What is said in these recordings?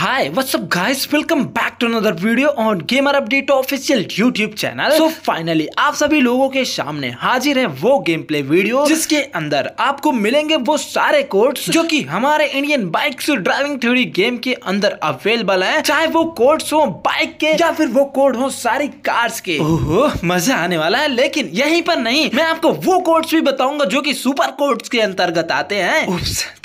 Hi, what's up guys? Welcome back to another video on Gamer Update Official YouTube channel. So finally आप सभी लोगों के सामने हाजिर है वो गेम प्ले वीडियो जिसके अंदर आपको मिलेंगे वो सारे कोड्स जो कि हमारे Indian bike driving theory game के अंदर अवेलेबल हैं चाहे वो कोड्स हो बाइक के या फिर वो कोड हो सारी कार्स के ओहो मजा आने वाला है लेकिन यहीं पर नहीं मैं आपको वो कोड्स भी बताऊंगा जो की सुपर कोड्स के अंतर्गत आते हैं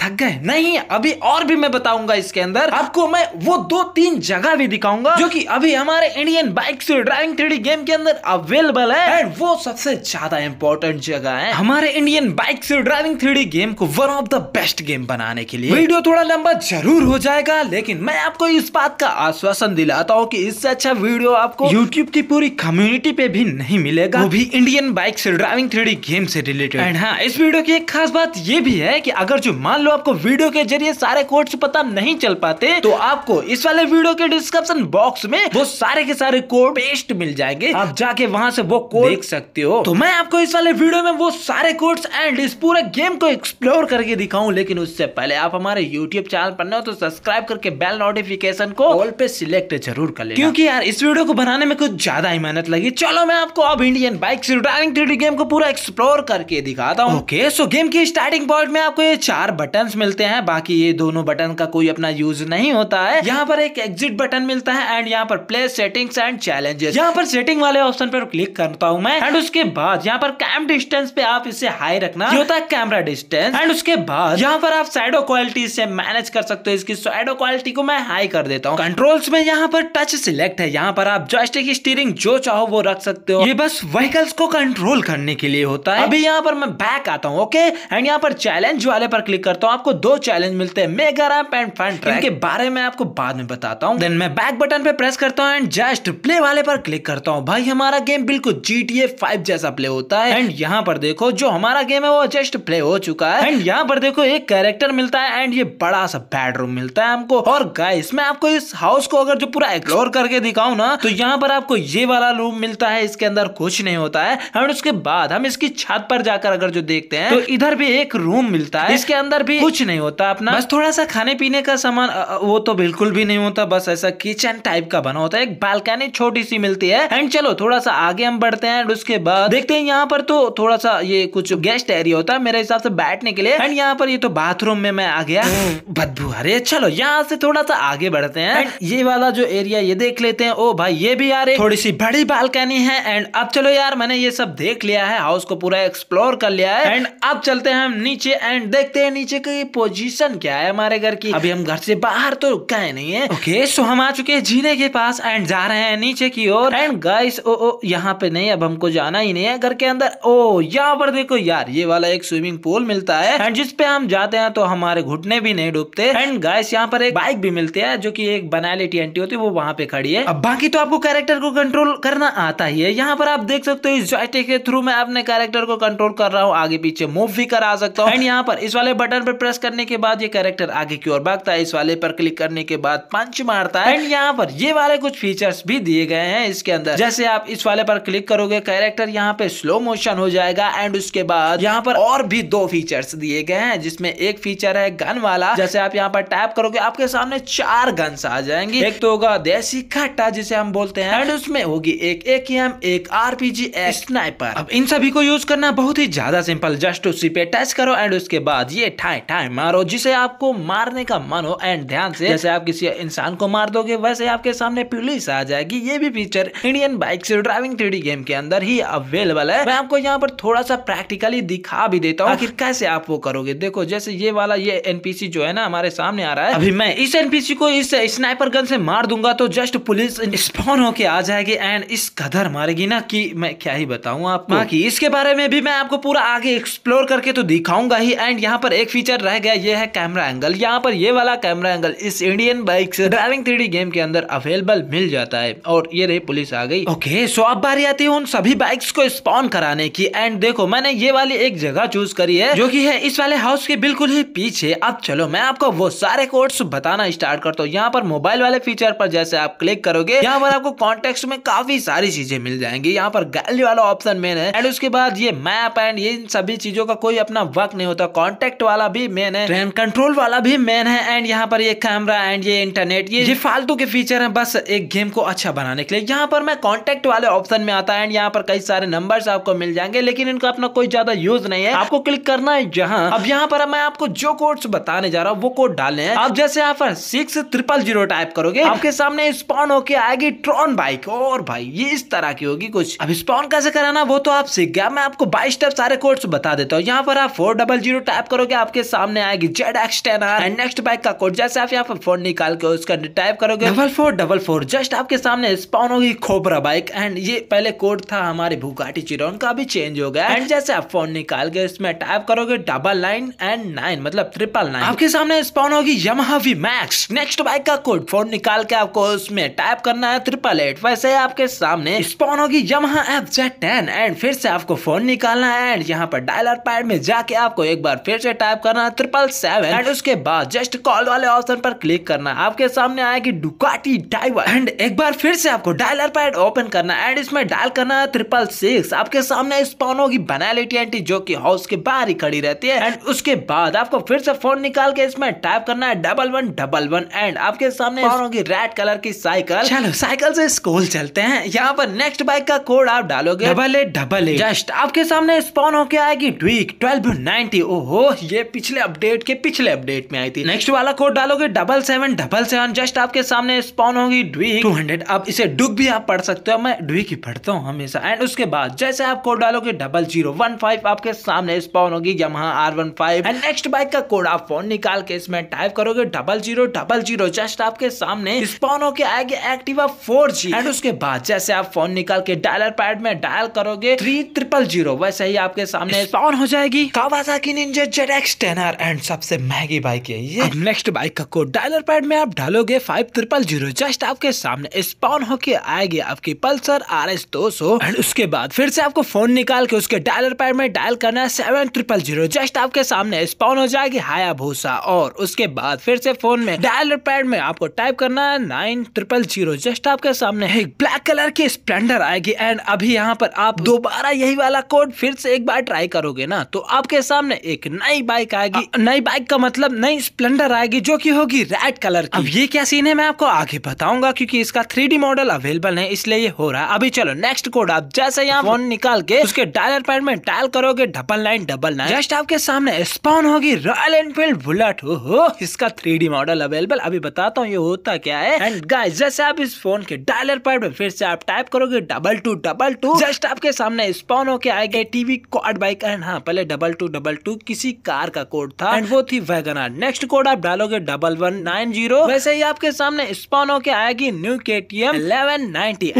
थक गए नहीं अभी और भी मैं बताऊंगा इसके अंदर आपको मैं है वो दो तीन जगह भी दिखाऊंगा जो कि अभी हमारे इंडियन बाइक से ड्राइविंग थ्री गेम के अंदर अवेलेबल है एंड वो सबसे ज्यादा इंपॉर्टेंट जगह है हमारे इंडियन बाइक से ड्राइविंग थ्री गेम को one of the best game बनाने के लिए वीडियो थोड़ा लंबा जरूर हो जाएगा लेकिन मैं आपको इस बात का आश्वासन दिलाता हूँ की इससे अच्छा वीडियो आपको यूट्यूब की पूरी कम्युनिटी पे भी नहीं मिलेगा वो भी इंडियन बाइक से ड्राइविंग थ्री गेम से रिलेटेड एंड हाँ इस वीडियो की एक खास बात ये भी है की अगर जो मान लो आपको वीडियो के जरिए सारे कोर्ट पता नहीं चल पाते तो आप आपको इस वाले वीडियो के डिस्क्रिप्शन बॉक्स में वो सारे के सारे कोड पेस्ट मिल जाएंगे हाँ। आप जाके वहाँ से वो कोड देख सकते हो तो मैं आपको इस वाले वीडियो में वो सारे कोड एंड इस पूरे गेम को एक्सप्लोर करके दिखाऊँ लेकिन उससे पहले आप हमारे यूट्यूब चैनल पर ना हो तो सब्सक्राइब करके बेल नोटिफिकेशन को ऑल पे सिलेक्ट जरूर कर ले क्यूँकी यार इस वीडियो को बनाने में कुछ ज्यादा ही मेहनत लगी चलो मैं आपको अब Indian bike driving three game को पूरा एक्सप्लोर करके दिखाता हूँ ओके सो गेम की स्टार्टिंग पॉइंट में आपको ये चार बटन मिलते हैं बाकी ये दोनों बटन का कोई अपना यूज नहीं होता है यहाँ पर एक एग्जिट बटन मिलता है एंड यहाँ पर प्ले सेटिंग्स एंड चैलेंजेस यहाँ पर सेटिंग वाले ऑप्शन पर क्लिक करता हूँ मैं एंड उसके बाद यहाँ पर कैम डिस्टेंस पे आप इसे हाई रखना होता है कैमरा डिस्टेंस एंड उसके बाद यहाँ पर आप साइडो क्वालिटी से मैनेज कर सकते हो इसकी साइडो क्वालिटी को मैं हाई कर देता हूँ कंट्रोल्स में यहाँ पर टच सिलेक्ट है यहाँ पर आप जॉयस्टिक स्टीयरिंग जो चाहो वो रख सकते हो ये बस व्हीकल्स को कंट्रोल करने के लिए होता है अभी यहाँ पर मैं बैक आता हूँ ओके एंड यहाँ पर चैलेंज वाले पर क्लिक करता हूँ आपको दो चैलेंज मिलते हैं mega ramp and front track के बारे में आप आपको बाद में बताता हूँ देन मैं बैक बटन पे प्रेस करता हूँ एंड जस्ट प्ले वाले पर क्लिक करता हूँ भाई हमारा गेम बिल्कुल जी टी फाइव जैसा प्ले होता है एंड यहाँ पर देखो जो हमारा गेम है वो जस्ट प्ले हो चुका है एंड यहाँ पर देखो एक कैरेक्टर मिलता है एंड ये बड़ा सा बेडरूम मिलता है हमको और गाइस मैं आपको इस हाउस को अगर जो पूरा एक्सप्लोर करके दिखाऊं ना तो यहाँ पर आपको ये वाला रूम मिलता है इसके अंदर कुछ नहीं होता है एंड उसके बाद हम इसकी छत पर जाकर अगर जो देखते हैं तो इधर भी एक रूम मिलता है इसके अंदर भी कुछ नहीं होता अपना बस थोड़ा सा खाने पीने का सामान वो तो बिल्कुल भी नहीं होता बस ऐसा किचन टाइप का बना होता है एक बालकनी छोटी सी मिलती है एंड चलो थोड़ा सा आगे हम बढ़ते हैं उसके बाद देखते हैं यहाँ पर तो थोड़ा सा ये कुछ गेस्ट एरिया होता है मेरे हिसाब से बैठने के लिए एंड यहाँ पर ये तो बाथरूम में मैं आ गया हम्म। बदबू अरे चलो यहाँ से थोड़ा सा आगे बढ़ते हैं एंड ये वाला जो एरिया ये देख लेते हैं ओ भाई ये भी यार थोड़ी सी बड़ी बालकनी है एंड अब चलो यार मैंने ये सब देख लिया है हाउस को पूरा एक्सप्लोर कर लिया है एंड अब चलते हैं हम नीचे एंड देखते हैं नीचे की पोजीशन क्या है हमारे घर की अभी हम घर से बाहर तो का है नहीं है ओके okay, सो so हम आ चुके हैं जीने के पास एंड जा रहे हैं नीचे की ओर एंड गाइस ओ ओ यहाँ पे नहीं अब हमको जाना ही नहीं है घर के अंदर ओ यहाँ पर देखो यार ये वाला एक स्विमिंग पूल मिलता है एंड जिसपे हम जाते हैं तो हमारे घुटने भी नहीं डूबते एंड गाइस यहाँ पर एक बाइक भी मिलती है जो की एक बनाली एंटी होती है वो वहाँ पे खड़ी है अब बाकी तो आपको कैरेक्टर को कंट्रोल करना आता ही है यहाँ पर आप देख सकते हो इस जॉयटेक के थ्रू मैं अपने कैरेक्टर को कंट्रोल कर रहा हूँ आगे पीछे मूव भी करा सकता हूँ एंड यहाँ पर इस वाले बटन पर प्रेस करने के बाद ये कैरेक्टर आगे की ओर भागता है इस वाले पर क्लिक करने के बाद पंच मारता है एंड यहाँ पर ये वाले कुछ फीचर्स भी दिए गए हैं इसके अंदर जैसे आप इस वाले पर क्लिक करोगे कैरेक्टर यहाँ पे स्लो मोशन हो जाएगा एंड उसके बाद यहाँ पर और भी दो फीचर्स दिए गए हैं जिसमें एक फीचर है गन वाला जैसे आप यहाँ पर टैप करोगे आपके सामने चार गन्स आ जाएंगी एक तो होगा देसी खट्टा जिसे हम बोलते हैं एंड उसमें होगी एक ए के एम एक आरपीजी स्नाइपर अब इन सभी को यूज करना बहुत ही ज्यादा सिंपल जस्ट उसी पे टच करो एंड उसके बाद ये ठाए ठाए मारो जिसे आपको मारने का मन हो एंड ध्यान से जैसे आप किसी इंसान को मार दोगे वैसे आपके सामने पुलिस आ जाएगी ये भी फीचर इंडियन बाइक से ड्राइविंग थ्री गेम के अंदर ही अवेलेबल है मैं आपको यहाँ पर थोड़ा सा प्रैक्टिकली दिखा भी देता हूँ आखिर कैसे आप वो करोगे देखो जैसे ये वाला ये एनपीसी जो है ना हमारे सामने आ रहा है अभी मैं इस एनपीसी को इस स्नाइपर गन से मार दूंगा तो जस्ट पुलिस स्पॉन होके आ जाएगी एंड इस कदर मारेगी ना कि मैं क्या ही बताऊं आप बाकी इसके बारे में भी मैं आपको पूरा आगे एक्सप्लोर करके तो दिखाऊंगा ही एंड यहाँ पर एक फीचर रह गया ये है कैमरा एंगल यहाँ पर ये वाला कैमरा एंगल इस Indian bikes driving three game के अंदर अवेलेबल मिल जाता है और ये रही पुलिस आ गई ओके सो अब बारी आती है उन सभी बाइक्स को स्पॉन कराने की एंड देखो मैंने ये वाली एक जगह चूज करी है जो की है इस वाले हाउस के बिल्कुल ही पीछे अब चलो मैं आपको वो सारे कोड्स बताना स्टार्ट करता हूँ यहाँ पर मोबाइल वाले फीचर पर जैसे आप क्लिक करोगे यहाँ पर आपको कॉन्टेक्ट में काफी सारी चीजें मिल जाएंगी यहाँ पर गैलरी वाला ऑप्शन मेन है एंड उसके बाद ये मैप एंड ये इन सभी चीजों का कोई अपना वक्त नहीं होता कॉन्टेक्ट वाला भी मेन है ट्रेन कंट्रोल वाला भी मेन है एंड यहाँ पर ये कैमरा एंड ये इंटरनेट ये ये फालतू के फीचर हैं बस एक गेम को अच्छा बनाने के लिए यहाँ पर मैं कॉन्टेक्ट वाले ऑप्शन में आता है एंड यहाँ पर कई सारे नंबर आपको मिल जाएंगे लेकिन इनका अपना कोई ज्यादा यूज नहीं है आपको क्लिक करना है जहाँ अब यहाँ पर मैं आपको जो कोड बताने जा रहा हूँ वो कोड डाले हैं आप जैसे यहाँ पर सिक्स ट्रिपल जीरो टाइप करोगे हाँ। आपके सामने स्पॉन होके आएगी ट्रॉन बाइक और भाई ये इस तरह की होगी कुछ अब स्पॉन कैसे कराना वो तो आप सीख गया मैं आपको बाई स्टेप सारे कोड्स बता देता हूँ यहाँ पर आप फोर डबल जीरो टाइप करोगे आपके सामने आएगी Z X ten R and next bike का कोड जैसे आप यहाँ पर फोर फोर निकाल के उसका टाइप करोगे double four double four just आपके सामने स्पॉन होगी खोबरा बाइक एंड ये पहले कोड था हमारे भूकाटी चिरोन का भी चेंज हो गया एंड जैसे आप फोन निकाल के इसमें टाइप करोगे डबल नाइन एंड नाइन मतलब ट्रिपल नाइन आपके सामने स्पॉन होगी Yamaha V Max next bike का कोड फोन निकाल के आपको उसमें टाइप करना है ट्रिपल एट वैसे आपके सामने स्पॉन होगी Yamaha F Z ten and फिर से आपको फोन निकालना है एंड यहाँ पर डायलर पैड में जाके आपको एक बार फिर से टाइप करना है ट्रिपल सेवन एंड उसके बाद जस्ट कॉल वाले ऑप्शन पर क्लिक करना आपके सामने आया कि डुकाटी डाइवर एंड एक बार फिर से आपको डायलर पैड ओपन करना एंड इसमें डायल करना है ट्रिपल सिक्स आपके सामने स्पॉन होगी बनालिटी एंटी जो की हाउस के बाहर ही खड़ी रहती है एंड उसके बाद आपको फिर से फोन निकाल के इसमें टाइप करना है double one double one and आपके सामने स्पॉन होगी रेड कलर की साइकिल चलो साइकिल से स्कूल चलते हैं यहाँ पर नेक्स्ट बाइक का कोड आप डालोगे double eight double eight just आपके सामने स्पॉन होके आएगी ट्विक ट्वेल्व नाइनटी ओहो ये पिछले अपडेट के पिछले अपडेट में आई थी नेक्स्ट वाला कोड डालोगे double seven seven double seven just आपके सामने स्पॉन होगी डुई टू हंड्रेड अब इसे डुक भी आप पढ़ सकते हो मैं डुई की पढ़ता हूँ हमेशा एंड उसके बाद जैसे आप कोड डालोगे डबल जीरो वन फाइव आपके सामने स्पॉन होगी Yamaha R one five and next bike का कोड आप फोन निकाल के इसमें टाइप करोगे double zero double zero just आपके सामने स्पॉन होके आएगी एक्टिवा फोर जी एंड उसके बाद जैसे आप फोन निकाल के डायलर पैड में डायल करोगे थ्री ट्रिपल जीरो वैसे ही आपके सामने स्पॉन हो जाएगी Kawasaki Ninja Z X ten and सबसे महंगी बाइक है ये नेक्स्ट बाइक का कोड डायलर पैड में आप डालोगे फाइव ट्रिपल जीरो जस्ट आपके सामने स्पॉन होके आएगी आपकी पल्सर आर एस दो सौ एंड उसके बाद फिर से आपको फोन निकाल के उसके डायलर पैड में डायल करना है सेवन ट्रिपल जीरो जस्ट आपके सामने स्पॉन हो जाएगी हाया भूसा और उसके बाद फिर से फोन में डायलर पैड में आपको टाइप करना है नाइन ट्रिपल जीरो जस्ट आपके सामने एक ब्लैक कलर की स्प्लेंडर आएगी एंड अभी यहाँ पर आप दोबारा यही वाला कोड फिर से एक बार ट्राई करोगे ना तो आपके सामने एक नई बाइक आएगी हाँ। नई बाइक का मतलब नई स्प्लेंडर आएगी जो की होगी रेड रेड कलर की अब ये क्या सीन है मैं आपको आगे बताऊंगा क्योंकि इसका थ्री मॉडल अवेलेबल है इसलिए ये हो रहा है अभी चलो नेक्स्ट कोड आप जैसे यहाँ फोन निकाल के उसके डायलर पैड में डायल करोगे double nine double nine just आपके सामने स्पॉन होगी रॉयल एनफील्ड बुलेट हो इसका थ्री मॉडल अवेलेबल अभी बताता हूँ ये होता क्या है एंड गाइस जैसे आप इस फोन के डायलर पैड में फिर से आप टाइप करोगे double two double two just आपके सामने स्पॉन होके आएगा टीवी कॉड बाइक एंड हाँ पहले डबल टू डबल टू किसी कार का कोड था एंड वो थी वैगन नेक्स्ट कोड आप डालोगे डबल वन नाइन जीरो वैसे ही आपके सामने स्पॉन होके आएगी new K T M eleven ninety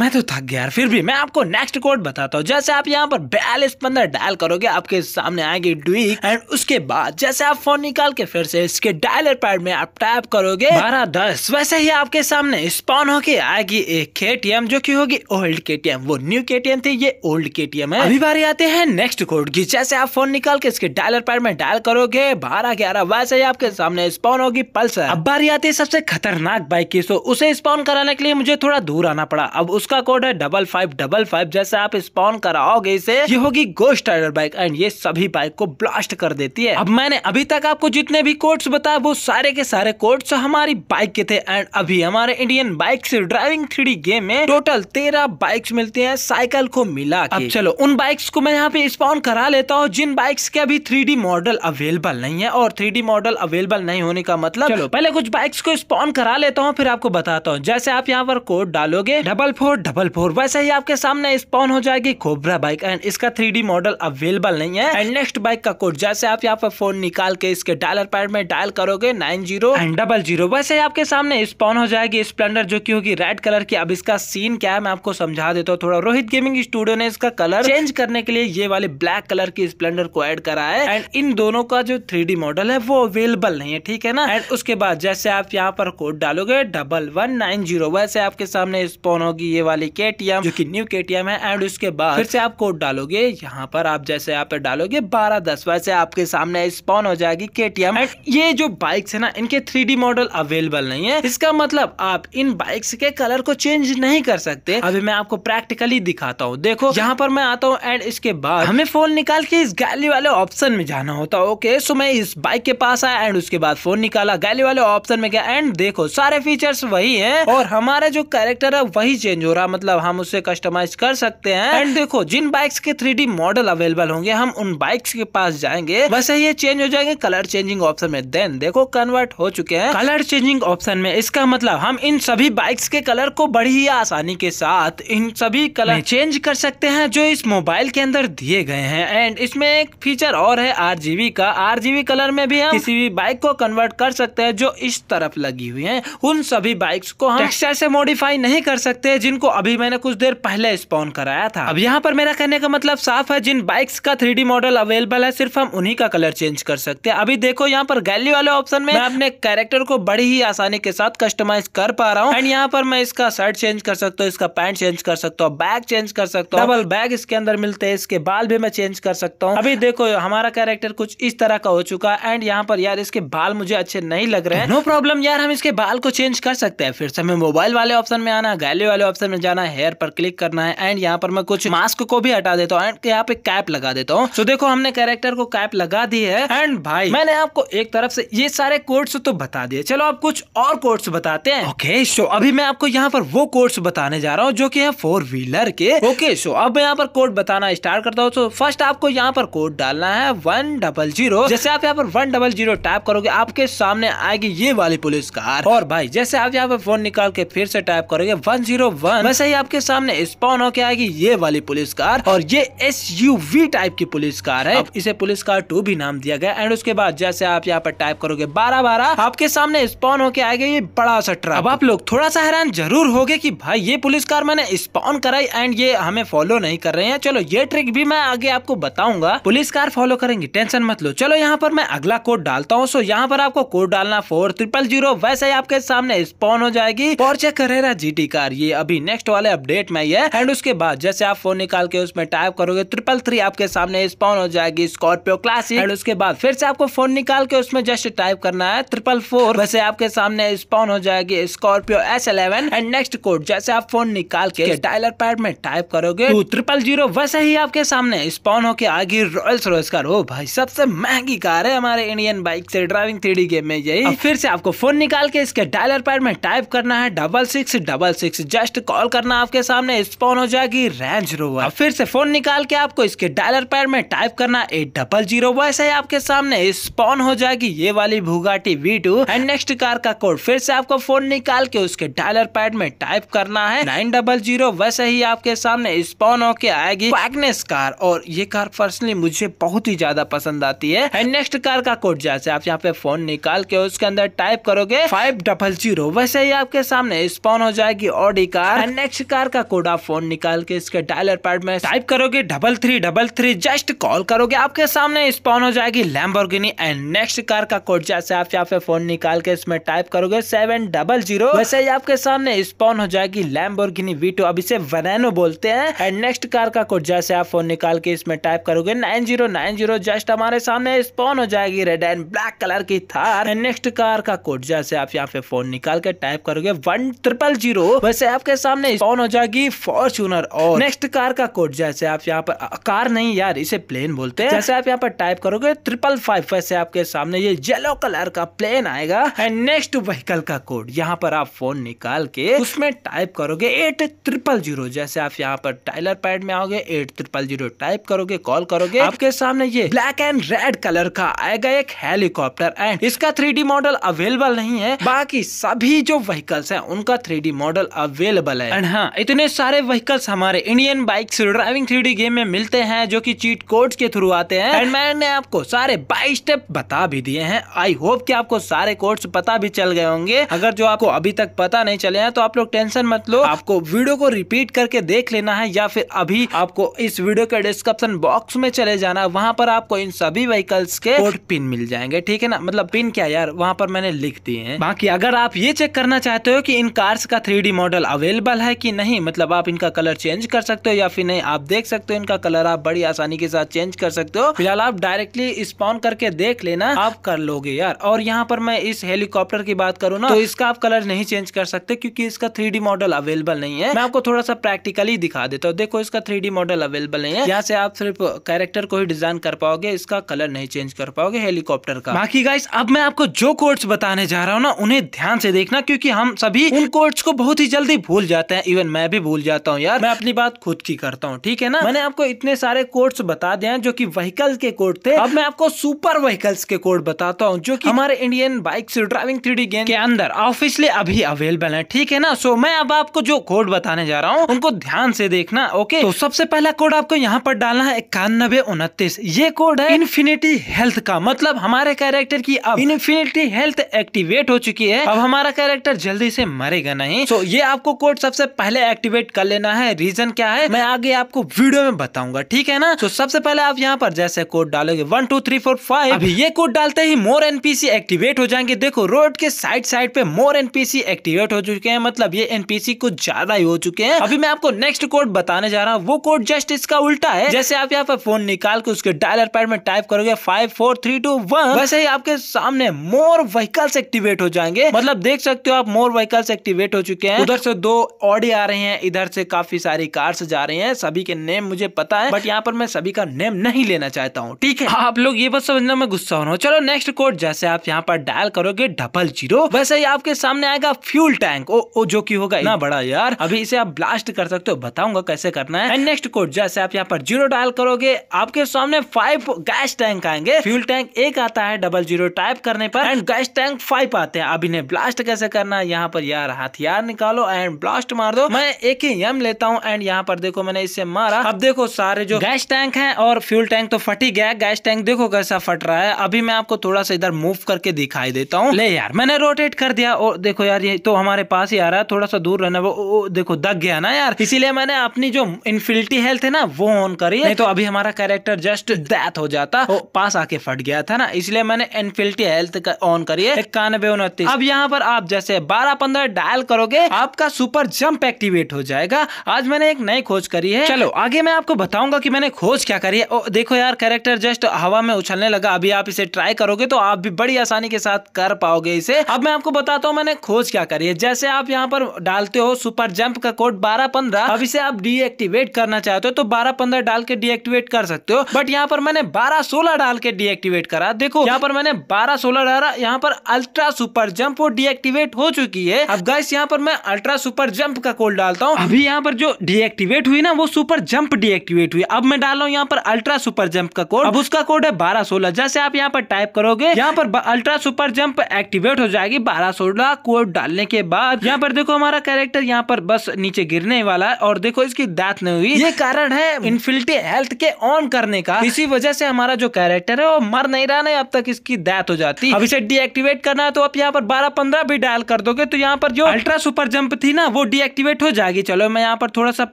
मैं तो थक गया फिर भी मैं आपको नेक्स्ट कोड बताता हूँ जैसे आप यहाँ पर बयालीस पंद्रह डायल करोगे आपके सामने आएगी डुइक एंड उसके बाद जैसे आप फोन निकाल के फिर से इसके डायलर पैड में आप टैप करोगे बारह दस वैसे ही आपके सामने स्पॉन होके आएगी एक के टी एम जो की होगी ओल्ड के टी एम वो न्यू के टी एम थी ये ओल्ड के टी एम है अभी बारी आते हैं नेक्स्ट कोड की जैसे आप फोन निकाल के इसके डायलर पैड में डायल करोगे बारह ग्यारह वैसे ही आपके सामने स्पॉन होगी पल्स सर अब बारी आती है सबसे खतरनाक बाइक की तो उसे स्पॉन कराने के लिए मुझे थोड़ा दूर आना पड़ा अब उसका कोड है डबल फाइव डबल फाइव जैसे आप स्पॉन कराओगे इसे ये होगी गोस्ट राइडर बाइक एंड ये सभी बाइक को ब्लास्ट कर देती है अब मैंने अभी तक आपको जितने भी कोड्स बताए वो सारे के सारे कोड्स हमारी बाइक के थे एंड अभी हमारे Indian bike driving three game में टोटल तेरह बाइक्स मिलती हैं साइकिल को मिला अब चलो उन बाइक्स को मैं यहाँ पे स्पॉन करा लेता हूँ जिन बाइक्स के अभी थ्री मॉडल अवेलेबल नहीं है और थ्री मॉडल अवेलेबल नहीं होने का मतलब पहले कुछ बाइक्स को स्पॉन करा लेता हूँ फिर आपको बताता हूँ जैसे आप यहाँ पर कोड डालोगे डबल फोर डबल फोर वैसे ही आपके सामने स्पॉन हो जाएगी कोबरा बाइक एंड इसका थ्री मॉडल अवेलेबल नहीं है एंड नेक्स्ट बाइक का कोड जैसे आप यहाँ पर फोन निकाल के इसके डायलर पैड में डायल करोगे nine zero and double zero वैसे ही आपके सामने स्पॉन हो जाएगी स्प्लेंडर जो की होगी रेड कलर की अब इसका सीन क्या है मैं आपको समझा देता हूँ थोड़ा रोहित गेमिंग स्टूडियो ने इसका कलर चेंज करने के लिए ये वाले ब्लैक कलर की स्प्लेंडर को एड करा है एंड इन दोनों का जो थ्री मॉडल है वो अवेलेबल नहीं है ठीक है ना एंड उसके बाद जैसे आप यहाँ पर कोड डालोगे डबल वन नाइन जीरो वैसे आपके सामने स्पॉन होगी ये वाली के जो की न्यू के है एंड उसके बाद फिर से आप कोड डालोगे यहाँ पर आप जैसे यहाँ पर डालोगे बारह दस वैसे आपके सामने स्पॉन हो जाएगी के एंड ये जो बाइक्स है ना इनके थ्री मॉडल अवेलेबल नहीं है इसका मतलब आप इन बाइक्स के कलर को चेंज नहीं कर सकते अभी मैं आपको प्रैक्टिकली दिखाता हूँ देखो यहाँ पर मैं आता हूँ एंड इसके बाद हमें फोन निकाल के इस गैली वाले ऑप्शन में जाना होता है ओके सो मैं इस बाइक के पास आया एंड उसके बाद फोन निकाला गैली वाले ऑप्शन में गया एंड देखो सारे फीचर्स वही है और हमारा जो कैरेक्टर है वही चेंज हो रहा है मतलब हम उसे कस्टमाइज कर सकते हैं एंड देखो जिन बाइक्स के थ्री मॉडल अवेलेबल होंगे हम उन बाइक्स के पास जाएंगे वैसे ये चेंज हो जाएंगे कलर चेंजिंग ऑप्शन में देन देखो कन्वर्ट हो चुके हैं कलर चेंजिंग ऑप्शन में इसका मतलब हम इन सभी बाइक्स के कलर को बड़ी ही आसानी के साथ इन सभी कलर चेंज कर सकते हैं जो इस मोबाइल के अंदर दिए गए हैं एंड इसमें एक फीचर और है आरजीबी का आरजीबी कलर में भी हम किसी भी बाइक को कन्वर्ट कर सकते हैं जो इस तरफ लगी हुई हैं उन सभी बाइक्स को हम टेक्सचर से मॉडिफाई नहीं कर सकते जिनको अभी मैंने कुछ देर पहले स्पॉन कराया था अब यहाँ पर मेरा कहने का मतलब साफ है जिन बाइक्स का थ्री मॉडल अवेलेबल है सिर्फ हम उन्हीं का कलर चेंज कर सकते हैं अभी देखो यहाँ पर गैली वाले ऑप्शन में अपने कैरेक्टर को बड़ी ही आसानी के साथ कस्टमाइज कर पा रहा हूँ एंड यहाँ पर मैं इसका शर्ट चेंज कर सकता हूँ इसका पैंट चेंज कर सकता हूँ बैग चेंज कर सकता हूँ डबल बैग इसके अंदर मिलते हैं इसके बाल भी मैं चेंज कर सकता हूँ अभी देखो हमारा कैरेक्टर कुछ इस तरह का हो चुका है एंड यहाँ पर यार इसके बाल मुझे अच्छे नहीं लग रहे हैं नो प्रॉब्लम यार हम इसके बाल को चेंज कर सकते हैं फिर से हमें मोबाइल वाले ऑप्शन में आना गैले वाले ऑप्शन में जाना हेयर पर क्लिक करना है एंड यहाँ पर मैं कुछ मास्क को भी हटा देता हूँ एंड यहाँ पे कैप लगा देता हूँ तो देखो हमने कैरेक्टर को कैप लगा दी है एंड भाई मैंने आपको एक तरफ से ये सारे कोड्स तो बता दिए चलो आप कुछ और कोर्ट्स बताते हैं ओके सो अभी मैं आपको यहाँ पर वो कोर्ट्स बताने जा रहा हूँ जो की है फोर व्हीलर के ओके सो अब मैं यहाँ पर कोर्ट बताना स्टार्ट करता हूँ तो फर्स्ट आपको यहाँ पर कोड डालना है वन डबल जीरो जैसे आप यहाँ पर वन डबल जीरो टैप करोगे आपके सामने आए आएगी ये वाली पुलिस कार और भाई जैसे आप यहाँ पे फोन निकाल के फिर से टाइप करोगे वन जीरो वन वैसे ही आपके सामने स्पॉन होके आएगी ये वाली पुलिस कार और ये एस यू वी टाइप की पुलिस कार है अब इसे पुलिस कार टू भी नाम दिया गया एंड उसके बाद जैसे आप यहाँ पर टाइप करोगे बारह बारह आपके सामने स्पॉन होके आएगा ये बड़ा सा ट्रक अब आप लोग थोड़ा सा हैरान जरूर हो की भाई ये पुलिस कार मैंने स्पॉन कराई एंड ये हमें फॉलो नहीं कर रहे हैं चलो ये ट्रिक भी मैं आगे आपको बताऊंगा पुलिस कार फॉलो करेंगे टेंशन मत लो चलो यहाँ पर मैं अगला कोड डालता हूँ सो यहाँ पर आपको कोड डालना फोर ट्रिपल जीरो वैसे ही आपके सामने स्पॉन हो जाएगी पोर्चे करेरा जीटी कार ये अभी नेक्स्ट वाले अपडेट में ही है एंड उसके बाद जैसे आप फोन निकाल के उसमें टाइप करोगे ट्रिपल थ्री आपके सामने स्पॉन हो जाएगी स्कॉर्पियो क्लासिक एंड उसके बाद फिर से आपको फोन निकाल के उसमें जस्ट टाइप करना है ट्रिपल फोर वैसे आपके सामने स्पॉन हो जाएगी Scorpio S eleven and next code जैसे आप फोन निकाल के डायलर पैड में टाइप करोगे ट्रिपल जीरो तो वैसे ही आपके सामने स्पॉन होके आगे रॉयल्स रॉयल्स कार हो भाई सबसे महंगी कार है हमारे इंडियन बाइक से ड्राइविंग थ्री गेम में यही अब फिर से आपको फोन निकाल के इसके डायलर पैड में टाइप करना है double six double six just call करना आपके सामने स्पॉन हो जाएगी रेंज रोवर अब फिर से फोन निकाल के आपको इसके डायलर पैड में टाइप करना एट डबल जीरो वैसे ही आपके सामने स्पॉन हो जाएगी ये वाली Bugatti V two and next car का कोड फिर से आपको फोन निकाल के उसके डायलर पैड में टाइप करना है नाइन डबल जीरो वैसे ही आपके सामने स्पॉन होके आएगी वैगनेस कार और ये कार पर्सनली मुझे बहुत ही ज्यादा पसंद आती है एंड नेक्स्ट कार का कोड जैसे आप यहाँ पे फोन निकाल के उस इसके अंदर टाइप करोगे फाइव डबल जीरो वैसे ही आपके सामने स्पॉन हो जाएगी ऑडी कार नेक्स्ट कार का कोडा फोन निकाल के इसके डायलर पार्ट में टाइप करोगे double three double three just call करोगे आपके सामने स्पॉन हो जाएगी लैम्बोर्गिनी एंड नेक्स्ट कार का कोड जैसे आप यहाँ पे फोन निकाल के इसमें टाइप करोगे सेवन डबल जीरो वैसे ही आपके सामने स्पॉन हो जाएगी लैम्बोर्गिनी वीटो अब इसे वनैनो बोलते हैं एंड नेक्स्ट कार का कोड जैसे आप फोन निकाल के इसमें टाइप करोगे nine zero nine zero just हमारे सामने स्पॉन हो जाएगी रेड एंड ब्लैक कलर की थार एंड नेक्स्ट कास्टकार का कोड जैसे आप यहाँ पे फोन निकाल के टाइप करोगे वन ट्रिपल जीरो वैसे आपके सामने ऑन हो जाएगी फॉर्चूनर और नेक्स्ट कार का कोड जैसे आप यहाँ पर कार नहीं यार इसे प्लेन बोलते हैं जैसे आप यहाँ पर टाइप करोगे ट्रिपल फाइव वैसे आपके सामने ये येलो कलर का प्लेन आएगा एंड नेक्स्ट व्हीकल का कोड यहाँ पर आप फोन निकाल के उसमें टाइप करोगे एट ट्रिपल जीरो जैसे आप यहाँ पर टाइलर पैड में आओगे एट ट्रिपल जीरो टाइप करोगे कॉल करोगे आपके सामने ये ब्लैक एंड रेड कलर का आएगा एक हेलीकॉप्टर एंड इसका थ्री डी मॉडल अवेलेबल नहीं है बाकी सभी जो व्हीकल्स है उनका थ्री मॉडल अवेलेबल है एंड हाँ इतने सारे व्हीकल्स हमारे Indian bike driving three game में मिलते हैं जो की चीट कोड के थ्रू आते हैं एंड मैंने आपको सारे बाई स्टेप बता भी दिए हैं आई होप की आपको सारे कोड्स पता भी चल गए होंगे अगर जो आपको अभी तक पता नहीं चले हैं तो आप लोग टेंशन मत लो आपको वीडियो को रिपीट करके देख लेना है या फिर अभी आपको इस वीडियो के डिस्क्रिप्शन बॉक्स में चले जाना वहाँ पर आपको इन सभी व्हीकल्स के कोड पिन मिल जाएंगे ठीक है ना मतलब पिन क्या यार वहाँ वहाँ पर मैंने लिख दिए हैं बाकी अगर आप ये चेक करना चाहते हो कि इन कार्स का थ्री मॉडल अवेलेबल है कि नहीं मतलब आप इनका कलर चेंज कर सकते हो या फिर नहीं आप देख सकते हो इनका कलर आप बड़ी आसानी के साथ चेंज कर सकते हो फिलहाल आप डायरेक्टली स्पॉन करके देख लेना आप कर लोगे यार और यहाँ पर मैं इस हेलीकॉप्टर की बात करूँ ना तो इसका आप कलर नहीं चेंज कर सकते क्योंकि इसका थ्री मॉडल अवेलेबल नहीं है मैं आपको थोड़ा सा प्रैक्टिकली दिखा देता हूँ देखो इसका थ्री मॉडल अवेलेबल नहीं है यहाँ से आप सिर्फ कैरेक्टर को ही डिजाइन कर पाओगे इसका कलर नहीं चेंज कर पाओगे हेलीकॉप्टर का बाकी गाइस अब मैं आपको जो कोर्ट्स बताने जा रहा हूँ ना उन्हें ध्यान से देखना क्योंकि हम सभी उन कोर्ट्स को बहुत ही जल्दी भूल जाते हैं इवन मैं भी भूल जाता हूँ यार मैं अपनी बात खुद की करता हूँ ठीक है ना मैंने आपको इतने सारे कोर्ट्स बता दिए हैं जो की व्हीकल के कोर्ट थे अब मैं आपको सुपर व्हीकल्स के कोर्ट बताता हूँ जो की हमारे Indian bike driving three game के अंदर ऑफिशियली अभी अवेलेबल है ठीक है ना सो मैं अब आपको जो कोड बताने जा रहा हूँ उनको ध्यान से देखना ओके तो सबसे पहला कोड आपको यहाँ पर डालना है इक्यानबे उनतीस ये कोड है इन्फिनिटी हेल्थ का मतलब हमारे कैरेक्टर की अब इन्फिनिटी हमारी हेल्थ एक्टिवेट हो चुकी है अब हमारा कैरेक्टर जल्दी से मरेगा नहीं तो ये आपको कोड सबसे पहले एक्टिवेट कर लेना है रीजन क्या है मैं आगे आपको वीडियो में बताऊंगा ठीक है ना तो सबसे पहले आप यहाँ पर जैसे कोड डालोगे one two three four five अभी ये कोड डालते ही मोर एनपीसी एक्टिवेट हो जाएंगे देखो रोड के साइड साइड पे मोर एनपीसी एक्टिवेट हो चुके हैं मतलब ये एनपीसी कुछ ज्यादा ही हो चुके हैं अभी मैं आपको नेक्स्ट कोड बताने जा रहा हूँ वो कोड जस्ट इसका उल्टा है जैसे आप यहाँ पर फोन निकाल के उसके डायलर पैड में टाइप करोगे five four three two one वैसे ही आपके सामने मोर मोर व्हीकल्स एक्टिवेट हो जाएंगे मतलब देख सकते हो आप मोर व्हीकल्स एक्टिवेट हो चुके हैं उधर से दो ऑडी आ रहे हैं इधर से काफी सारी कार्स जा रहे हैं सभी के नेम मुझे पता है बट यहाँ पर मैं सभी का नेम नहीं लेना चाहता हूँ ठीक है आप लोग ये बस समझना में गुस्सा हो रहा हूँ चलो नेक्स्ट कोड जैसे आप यहाँ पर डायल करोगे डबल जीरो वैसे ही आपके सामने आएगा फ्यूल टैंक ओ, ओ जो की होगा इतना बड़ा यार अभी इसे आप ब्लास्ट कर सकते हो बताऊंगा कैसे करना है एंड नेक्स्ट कोड जैसे आप यहाँ पर जीरो डायल करोगे आपके सामने फाइव गैस टैंक आएंगे फ्यूल टैंक एक आता है डबल जीरो टाइप करने पर एंड गैस टैंक फाइव आते हैं अब इन्हें ब्लास्ट कैसे करना है यहाँ पर यार हथियार निकालो एंड ब्लास्ट मार दो मैं एक ही एम लेता हूँ एंड यहाँ पर देखो मैंने इसे मारा अब देखो सारे जो गैस टैंक है और फ्यूल टैंक तो फट ही गया गैस टैंक देखो कैसा फट रहा है अभी मैं आपको थोड़ा सा इधर मूव करके दिखाई देता हूँ ले यार मैंने रोटेट कर दिया और देखो यार ये तो हमारे पास ही आ रहा है थोड़ा सा दूर रहना वो ओ, देखो दग गया ना यार इसीलिए मैंने अपनी जो इन्फिनिटी हेल्थ है ना वो ऑन करी नहीं तो अभी हमारा कैरेक्टर जस्ट डेथ हो जाता पास आके फट गया था ना इसलिए मैंने इन्फिनिटी हेल्थ का ऑन करिए इक्यानबे उनतीस अब यहाँ पर आप जैसे बारह पंद्रह डायल करोगे आपका सुपर जंप एक्टिवेट हो जाएगा आज मैंने एक नई खोज करी है चलो आगे मैं आपको बताऊंगा की मैंने खोज क्या करी है ओ, देखो यार कैरेक्टर जस्ट हवा में उछलने लगा अभी आप इसे ट्राई करोगे तो आप भी बड़ी आसानी के साथ कर पाओगे इसे अब मैं आपको बताता हूँ मैंने खोज क्या करी है जैसे आप यहाँ पर डालते हो सुपर जंप का कोड बारह पंद्रह अब इसे आप डीएक्टिवेट करना चाहते हो तो बारह पंद्रह डाल के डीएक्टिवेट कर सकते हो बट यहाँ पर मैंने बारह सोलह डाल के डीएक्टिवेट करा देखो यहाँ पर मैंने बारह सोलह डाला यहाँ पर अल्ट्रा सुपर जंप वो डीएक्टिवेट हो चुकी है अब गाइस यहाँ पर मैं अल्ट्रा सुपर जंप का कोड डालता हूँ अभी यहाँ पर जो डीएक्टिवेट हुई ना वो सुपर जंप डीएक्टिवेट हुई अब मैं डाल रहा हूँ यहाँ पर अल्ट्रा सुपर जंप का कोड अब उसका कोड है बारह सोलह जैसे आप यहाँ पर टाइप करोगे यहाँ पर अल्ट्रा सुपर जंप एक्टिवेट हो जाएगी बारह सोलह कोड डालने के बाद यहाँ पर देखो हमारा कैरेक्टर यहाँ पर बस नीचे गिरने वाला है और देखो इसकी दात नहीं हुई ये कारण है इन्फिल्टी हेल्थ के ऑन करने का इसी वजह से हमारा जो कैरेक्टर है वो मर नहीं रहा नहीं अब तक इसकी डेथ हो जाती अब इसे डीएक्टिवेट करना है तो आप यहाँ पर बारह पंद्रह भी डायल कर दोगे तो यहाँ पर जो अल्ट्रा सुपर जंप थी ना वो डीएक्टिवेट हो जाएगी चलो मैं यहाँ पर थोड़ा सा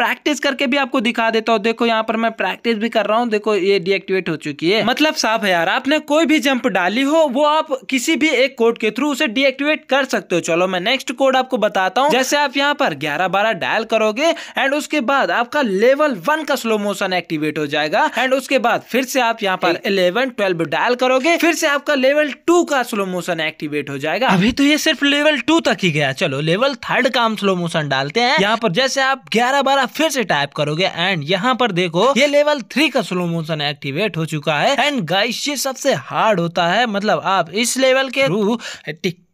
प्रैक्टिस करके भी आपको दिखा देता हूँ देखो यहाँ पर मैं प्रैक्टिस भी कर रहा हूँ देखो ये डीएक्टिवेट हो चुकी है मतलब साफ है यार आपने कोई भी जंप डाली हो वो आप किसी भी एक कोड के थ्रू उसे डीएक्टिवेट कर सकते हो चलो मैं नेक्स्ट कोड आपको बताता हूँ जैसे आप यहाँ पर ग्यारह बारह डायल करोगे एंड उसके बाद आपका लेवल वन का स्लो मोशन एक्टिवेट हो जाएगा एंड उसके बाद फिर से आप यहाँ पर इलेवन ट्वेल्व डायल करोगे फिर से आपका लेवल टू का स्लो मोशन एक्टिवेट हो जाएगा अभी तो ये सिर्फ लेवल टू तक ही गया चलो लेवल थर्ड का हम स्लो मोशन डालते हैं यहाँ पर जैसे आप ग्यारह बारह फिर से टाइप करोगे एंड यहाँ पर देखो ये लेवल थ्री का स्लो मोशन एक्टिवेट हो चुका है एंड गाइस ये सबसे हार्ड होता है मतलब आप इस लेवल के थ्रू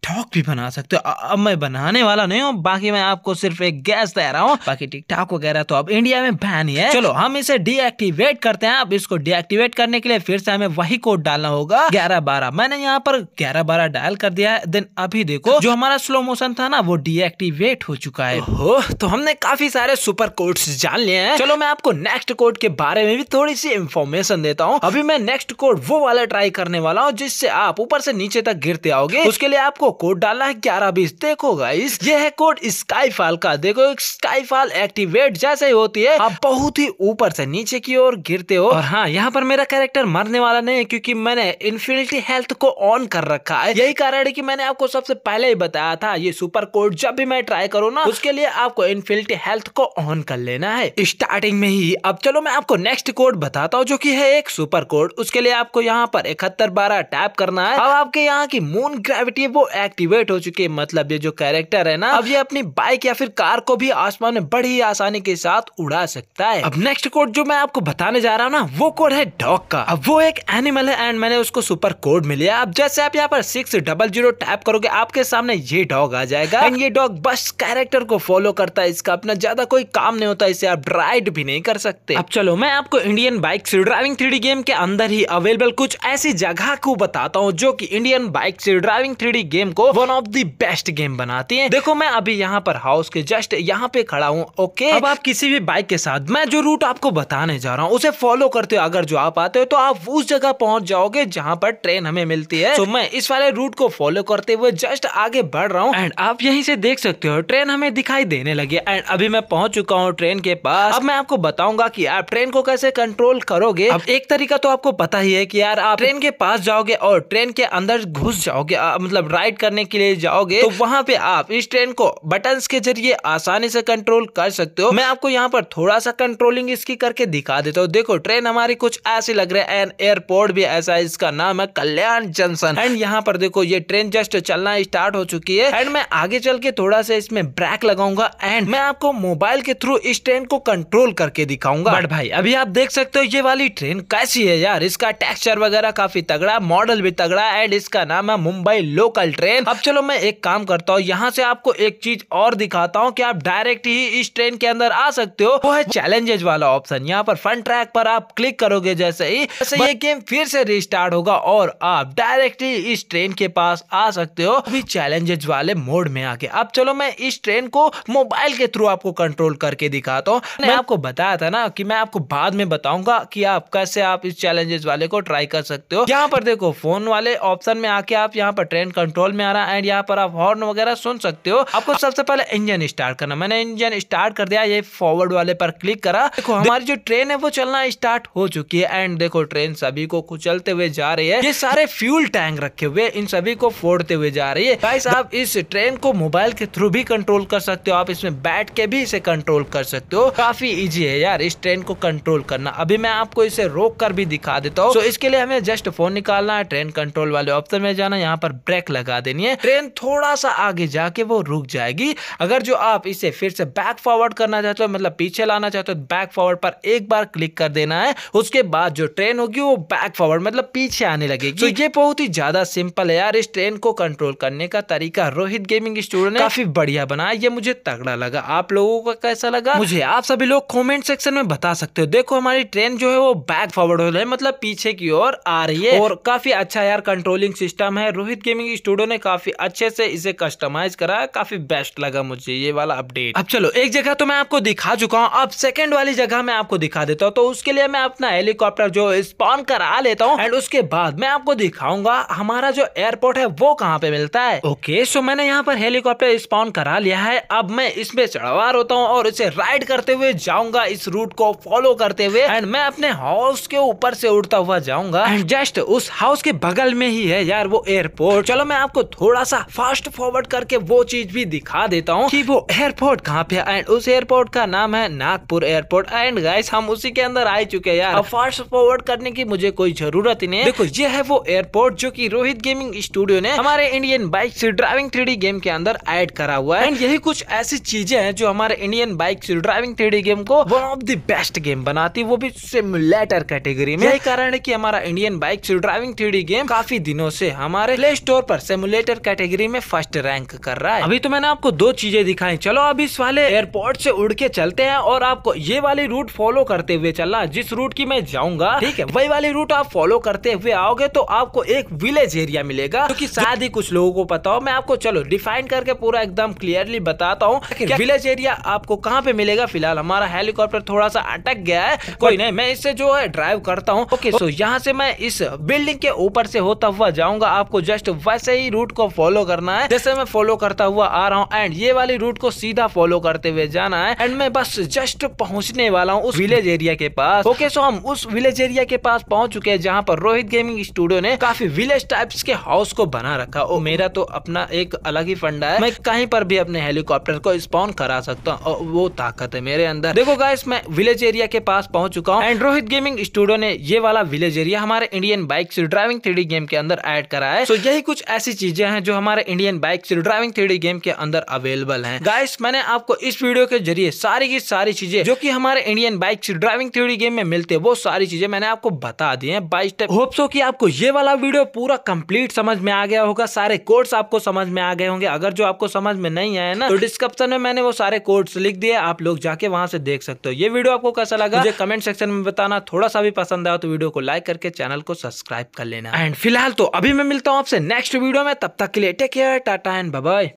टॉक भी बना सकते हो अब मैं बनाने वाला नहीं हूँ बाकी मैं आपको सिर्फ एक गैस दे रहा हूँ बाकी टिकटॉक वगैरह तो अब इंडिया में बैन ही है चलो हम इसे डीएक्टिवेट करते हैं अब इसको डीएक्टिवेट करने के लिए फिर से हमें वही कोड डालना होगा ग्यारह बारह मैंने यहाँ पर ग्यारह बारह डायल कर दिया है देन अभी देखो जो हमारा स्लो मोशन था ना वो डीएक्टिवेट हो चुका है हो तो हमने काफी सारे सुपर कोड जान लिए हैं चलो मैं आपको नेक्स्ट कोड के बारे में भी थोड़ी सी इन्फॉर्मेशन देता हूँ अभी मैं नेक्स्ट कोड वो वाला ट्राई करने वाला हूँ जिससे आप ऊपर से नीचे तक गिरते आओगे उसके लिए आपको कोड डालना है ग्यारह बीस देखो गाइस ये है कोड स्काईफॉल का देखो स्काईफॉल एक्टिवेट जैसे ही होती है आप बहुत ही ऊपर से नीचे की ओर गिरते हो और हाँ यहाँ पर मेरा कैरेक्टर मरने वाला नहीं है क्योंकि मैंने इन्फिनिटी हेल्थ को ऑन कर रखा है यही कारण है कि मैंने आपको सबसे पहले ही बताया था ये सुपर कोड जब भी मैं ट्राई करूँ ना उसके लिए आपको इन्फिनिटी हेल्थ को ऑन कर लेना है स्टार्टिंग में ही अब चलो मैं आपको नेक्स्ट कोड बताता हूँ जो की है एक सुपर कोड उसके लिए आपको यहाँ पर इकहत्तर बारह टैप करना है अब आपके यहाँ की मून ग्रेविटी वो एक्टिवेट हो चुकी है मतलब ये जो कैरेक्टर है ना अब ये अपनी बाइक या फिर कार को भी आसमान में बड़ी आसानी के साथ उड़ा सकता है अब नेक्स्ट कोड जो मैं आपको बताने जा रहा हूँ ना वो कोड है डॉग का अब वो एक एनिमल है एंड मैंने उसको सुपर कोड में लिया अब जैसे आप यहाँ पर सिक्स डबल जीरो टैप करोगे आपके सामने ये डॉग आ जाएगा एंड ये डॉग बस कैरेक्टर को फॉलो करता है इसका अपना ज्यादा कोई काम नहीं होता इसे आप राइड भी नहीं कर सकते अब चलो मैं आपको Indian bike driving three game के अंदर ही अवेलेबल कुछ ऐसी जगह को बताता हूँ जो की Indian bike driving three game को one of the best game बनाती है देखो मैं अभी यहाँ पर हाउस के जस्ट यहाँ पे खड़ा हूँ ओके अब आप किसी भी बाइक के साथ मैं जो रूट आपको बताने जा रहा हूँ उसे फॉलो करते हो अगर जो आप आते हो तो आप उस जगह पहुंच जाओगे जहाँ पर ट्रेन हमें मिलती है तो मैं इस वाले रूट को फॉलो करते हुए जस्ट आगे बढ़ रहा हूँ एंड आप यहीं से देख सकते हो ट्रेन हमें दिखाई देने लगी एंड अभी मैं पहुंच चुका हूँ ट्रेन के पास अब मैं आपको बताऊंगा की आप ट्रेन को कैसे कंट्रोल करोगे अब एक तरीका तो आपको पता ही है की यार आप ट्रेन के पास जाओगे और ट्रेन के अंदर घुस जाओगे मतलब राइड करने के लिए जाओगे तो वहाँ पे आप इस ट्रेन को बटन के जरिए आसानी से कंट्रोल कर सकते हो मैं आपको यहाँ पर थोड़ा सा कंट्रोलिंग इसकी करके दिखा देता हूँ देखो ट्रेन हमारी कुछ ऐसी लग रहा है एंड एयरपोर्ट भी ऐसा है इसका नाम है कल्याण जंक्शन एंड यहाँ पर देखो ये ट्रेन जस्ट चलना स्टार्ट हो चुकी है एंड मैं आगे चल के थोड़ा सा इसमें ब्रेक लगाऊंगा एंड मैं आपको मोबाइल के थ्रू इस ट्रेन को कंट्रोल करके दिखाऊंगा बट भाई अभी आप देख सकते हो ये वाली ट्रेन कैसी है यार इसका टेक्सचर वगैरह काफी तगड़ा मॉडल भी तगड़ा एंड इसका नाम है मुंबई लोकल ट्रेन ट्रेन अब चलो मैं एक काम करता हूँ यहाँ से आपको एक चीज और दिखाता हूँ कि आप डायरेक्ट ही इस ट्रेन के अंदर आ सकते हो वो है चैलेंजेज वाला ऑप्शन यहाँ पर फ्रंट ट्रैक पर आप क्लिक करोगे जैसे ही वैसे ये गेम फिर से रिस्टार्ट होगा और आप डायरेक्ट ही इस ट्रेन के पास आ सकते हो अभी चैलेंजेज वाले मोड में आके अब चलो मैं इस ट्रेन को मोबाइल के थ्रू आपको कंट्रोल करके दिखाता हूँ मैंने आपको बताया था ना कि मैं आपको बाद में बताऊंगा कि आप कैसे आप इस चैलेंजेस वाले को ट्राई कर सकते हो यहाँ पर देखो फोन वाले ऑप्शन में आके आप यहाँ पर ट्रेन कंट्रोल में आ रहा है एंड यहाँ पर आप हॉर्न वगैरह सुन सकते हो आपको सबसे पहले इंजन स्टार्ट करना मैंने इंजन स्टार्ट कर दिया ये फॉरवर्ड वाले पर क्लिक करा देखो हमारी जो ट्रेन है वो चलना स्टार्ट हो चुकी है एंड देखो ट्रेन सभी को कुचलते हुए जा रही है ये सारे फ्यूल टैंक रखे हुए इन सभी को फोड़ते हुए जा रही है भाई आप इस ट्रेन को मोबाइल के थ्रू भी कंट्रोल कर सकते हो आप इसमें बैठ के भी इसे कंट्रोल कर सकते हो काफी इजी है यार इस ट्रेन को कंट्रोल करना अभी मैं आपको इसे रोक कर भी दिखा देता हूँ तो so, इसके लिए हमें जस्ट फोन निकालना है ट्रेन कंट्रोल वाले ऑप्शन में जाना यहाँ पर ब्रेक लगा देनी है ट्रेन थोड़ा सा आगे जाके वो रुक जाएगी अगर जो आप इसे फिर से बैक फॉरवर्ड करना चाहते हो मतलब पीछे लाना चाहते हो बैक तो फॉरवर्ड पर एक बार क्लिक कर देना है उसके बाद जो ट्रेन होगी वो बैक फॉरवर्ड मतलब पीछे आने लगेगी तो ये बहुत ही ज्यादा सिंपल है यार इस ट्रेन को कंट्रोल करने का तरीका रोहित गेमिंग स्टूडियो ने काफी बढ़िया बनाया ये मुझे तगड़ा लगा आप लोगों का कैसा लगा मुझे आप सभी लोग कॉमेंट सेक्शन में बता सकते हो देखो हमारी ट्रेन जो है वो बैक फॉरवर्ड हो रही है मतलब पीछे की ओर आ रही है और काफी अच्छा यार कंट्रोलिंग सिस्टम है रोहित गेमिंग स्टूडियो ने काफ़ी अच्छे से इसे कस्टमाइज करा है काफ़ी बेस्ट लगा मुझे ये वाला अपडेट अब चलो एक जगह तो मैं आपको दिखा चुका हूँ अब सेकंड वाली जगह मैं आपको दिखा देता हूँ तो उसके लिए मैं अपना हेलीकॉप्टर जो स्पॉन करा लेता हूँ एंड उसके बाद मैं आपको दिखाऊंगा हमारा जो एयरपोर्ट है वो कहाँ पे मिलता है ओके सो मैंने यहाँ पर हेलीकॉप्टर स्पॉन करा लिया है अब मैं इसमें चढ़वार होता हूँ और इसे राइड करते हुए जाऊंगा इस रूट को फॉलो करते हुए एंड मैं अपने हाउस के ऊपर से उड़ता हुआ जाऊंगा एंड जस्ट उस हाउस के बगल में ही है यार वो एयरपोर्ट चलो मैं आपको थोड़ा सा फास्ट फॉरवर्ड करके वो चीज भी दिखा देता हूँ कि वो एयरपोर्ट कहाँ पे एंड उस एयरपोर्ट का नाम है नागपुर एयरपोर्ट एंड गाइस हम उसी के अंदर आ चुके हैं यार फास्ट फॉरवर्ड करने की मुझे कोई जरूरत ही नहीं देखो ये है वो एयरपोर्ट जो की रोहित गेमिंग स्टूडियो ने हमारे Indian bike driving three game के अंदर एड करा हुआ है एंड यही कुछ ऐसी चीजें हैं जो हमारे Indian bike driving three game को one of the best game बनाती वो भी सिमुलेटर कैटेगरी में यही कारण है की हमारा Indian bike driving three game काफी दिनों से हमारे प्ले स्टोर पर सिमुलेटर सिमुलेटर कैटेगरी में फर्स्ट रैंक कर रहा है अभी तो मैंने आपको दो चीजें दिखाई चलो अब इस वाले एयरपोर्ट से उड़ के चलते हैं और आपको ये वाली रूट फॉलो करते हुए चलना जिस रूट की मैं जाऊंगा ठीक है वही वाली रूट आप फॉलो करते हुए आओगे तो आपको एक विलेज एरिया मिलेगा क्योंकि शायद ही कुछ लोगों को पता हो मैं आपको चलो डिफाइन करके पूरा एकदम क्लियरली बताता हूँ विलेज एरिया आपको कहाँ पे मिलेगा फिलहाल हमारा हेलीकॉप्टर थोड़ा सा अटक गया है कोई नहीं मैं इससे जो है ड्राइव करता हूँ ओके सो यहाँ से मैं इस बिल्डिंग के ऊपर से होता हुआ जाऊंगा आपको जस्ट वैसे ही रूट रूट को फॉलो करना है जैसे मैं फॉलो करता हुआ आ रहा हूँ एंड ये वाली रूट को सीधा फॉलो करते हुए जाना है एंड मैं बस जस्ट पहुंचने वाला हूँ उस विलेज एरिया के पास ओके सो हम उस विलेज एरिया के पास पहुंच चुके हैं जहाँ पर रोहित गेमिंग स्टूडियो ने काफी विलेज टाइप्स के हाउस को बना रखा और oh, मेरा तो अपना एक अलग ही फंडा है मैं कहीं पर भी अपने हेलीकॉप्टर को स्पॉन करा सकता हूँ और oh, वो ताकत है मेरे अंदर देखो गाइस मैं विलेज एरिया के पास पहुंच चुका हूँ एंड रोहित गेमिंग स्टूडियो ने ये वाला विलेज एरिया हमारे Indian bike driving three game के अंदर एड करा है सो यही कुछ ऐसी चीज चीजें हैं जो हमारे Indian bike driving three game के अंदर अवेलेबल है गाइस मैंने आपको इस वीडियो के जरिए सारी की सारी चीजें जो की हमारे Indian bike driving three game में मिलते वो सारी चीजें मैंने आपको बता दी है बाई स्टेप होप्सो की आपको ये वाला वीडियो पूरा कम्प्लीट समझ में आ गया होगा सारे कोर्स आपको समझ में आ गए होंगे अगर जो आपको समझ में नहीं आया ना तो डिस्क्रिप्शन में मैंने वो सारे कोर्स लिख दिए आप लोग जाके वहाँ से देख सकते हो ये वीडियो आपको कैसा लगा मुझे कमेंट सेक्शन में बताना थोड़ा सा भी पसंद आया तो वीडियो को लाइक करके चैनल को सब्सक्राइब कर लेना एंड फिलहाल तो अभी मैं मिलता हूँ आपसे नेक्स्ट वीडियो में तब तक के लिए take care tata and bye